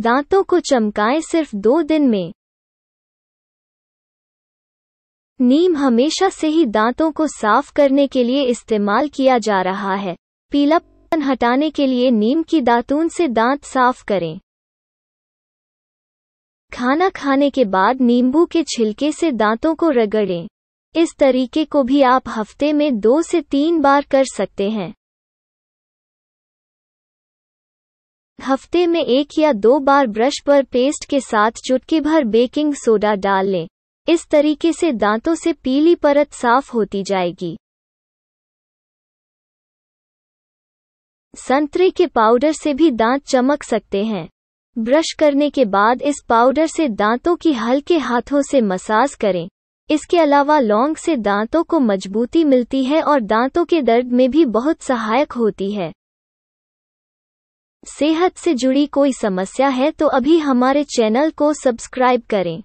दांतों को चमकाए सिर्फ दो दिन में नीम हमेशा से ही दांतों को साफ करने के लिए इस्तेमाल किया जा रहा है पीलापन हटाने के लिए नीम की दातून से दांत साफ करें खाना खाने के बाद नींबू के छिलके से दांतों को रगड़ें इस तरीके को भी आप हफ्ते में दो से तीन बार कर सकते हैं हफ्ते में एक या दो बार ब्रश पर पेस्ट के साथ चुटकी भर बेकिंग सोडा डाल लें इस तरीके से दांतों से पीली परत साफ होती जाएगी संतरे के पाउडर से भी दांत चमक सकते हैं ब्रश करने के बाद इस पाउडर से दांतों की हल्के हाथों से मसाज करें इसके अलावा लौंग से दांतों को मजबूती मिलती है और दांतों के दर्द में भी बहुत सहायक होती है सेहत से जुड़ी कोई समस्या है तो अभी हमारे चैनल को सब्सक्राइब करें